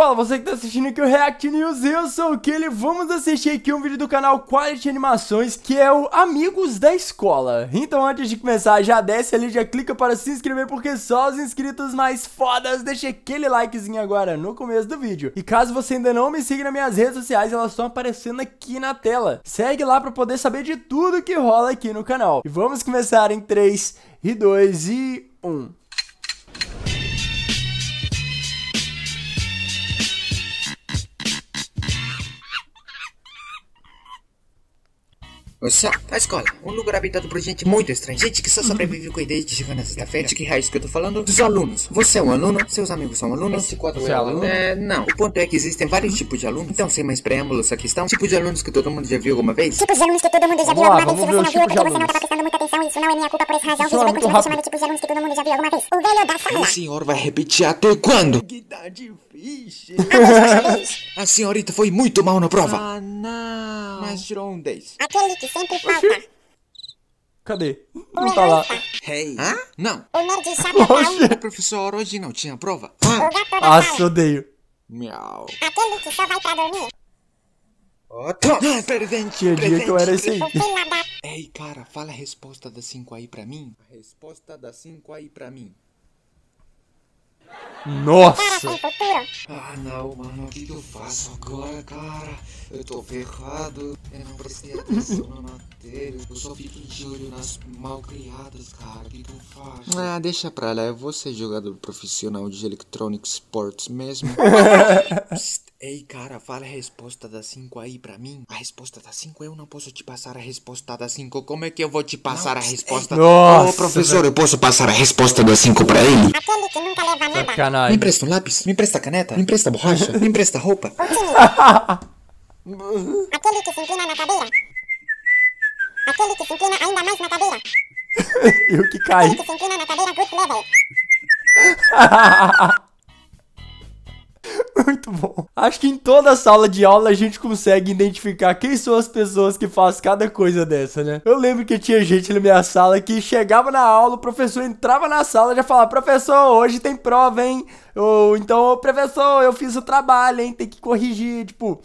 Fala você que tá assistindo aqui o React News, eu sou o Kelly, vamos assistir aqui um vídeo do canal Quality Animações, que é o Amigos da Escola. Então antes de começar, já desce ali, já clica para se inscrever, porque só os inscritos mais fodas, deixa aquele likezinho agora no começo do vídeo. E caso você ainda não me siga nas minhas redes sociais, elas estão aparecendo aqui na tela. Segue lá para poder saber de tudo que rola aqui no canal. E vamos começar em 3 e 2 e 1. Só, a escola, um lugar habitado por gente muito estranha. Gente que só uhum. sobrevive com ideias de chegar na sexta-feira. De que raiz é que eu tô falando? Dos alunos. Você é um aluno, seus amigos são alunos. Esse quadro é, é aluno? É, não. O ponto é que existem vários tipos de alunos. Então, sem mais preâmbulos, aqui estão. Tipos de alunos que todo mundo já viu alguma vez. Tipos de alunos que todo mundo já viu alguma vez. Se você não viu, é porque você não tava tá prestando muita atenção. Isso não é minha culpa por essa razão. Vídeo vai continuar chamado tipos de alunos que todo mundo já viu alguma vez. O velho da sala. O senhor vai repetir até quando? Que tá difícil. a senhorita foi muito mal na prova. Ah, não mas tirou um 10. Aquele que sempre falta. Oxi. Cadê? Não tá lá. Hey. Hã? Não. O nerd sabe Professor, hoje não tinha prova. Ah, ah se odeio. Miau. Aquele que só vai pra dormir. Outro. Ah, presente, Tinha dia que eu era esse aí. Ei, cara, fala a resposta da 5 aí pra mim. A resposta da 5 aí pra mim. Nossa! Ah não, mano, o que, que eu faço agora, cara? Eu tô ferrado, eu não prestei atenção na matéria, eu só fico de olho nas malcriadas, cara, o que, que eu faço? Ah, deixa pra lá, eu vou ser jogador profissional de Electronic Sports mesmo. ei, cara, fala a resposta da 5 aí pra mim. A resposta da 5 eu não posso te passar a resposta da 5. Como é que eu vou te passar não, a resposta? Ei, nossa! Ô, professor, eu posso passar a resposta da 5 pra ele? Aquele que nunca leva nada sacanagem. Me empresta um lápis? Me empresta caneta? Me empresta borracha? Me empresta roupa? Aquele que se inclina na cadeira. Aquele que se inclina ainda mais na cadeira. Eu que caí. Aquele que se inclina na cadeira, good level. Muito bom. Acho que em toda sala de aula a gente consegue identificar quem são as pessoas que fazem cada coisa dessa, né? Eu lembro que tinha gente na minha sala que chegava na aula, o professor entrava na sala e já falava: professor, hoje tem prova, hein? Ou então, professor, eu fiz o trabalho, hein? Tem que corrigir. Tipo,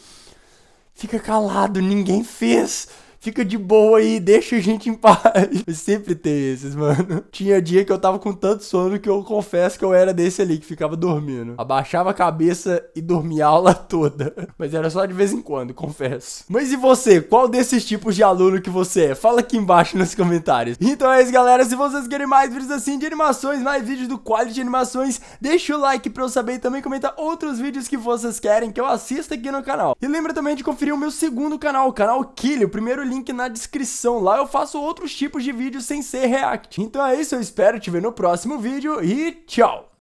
fica calado, ninguém fez fica de boa aí, deixa a gente em paz. Eu sempre tem esses, mano. Tinha dia que eu tava com tanto sono que eu confesso que eu era desse ali, que ficava dormindo. Abaixava a cabeça e dormia a aula toda. Mas era só de vez em quando, confesso. Mas e você? Qual desses tipos de aluno que você é? Fala aqui embaixo nos comentários. Então é isso, galera. Se vocês querem mais vídeos assim de animações, mais vídeos do Quality de Animações, deixa o like pra eu saber e também comenta outros vídeos que vocês querem que eu assista aqui no canal. E lembra também de conferir o meu segundo canal, o canal Killy, o primeiro link link na descrição. Lá eu faço outros tipos de vídeos sem ser react. Então é isso, eu espero te ver no próximo vídeo e tchau!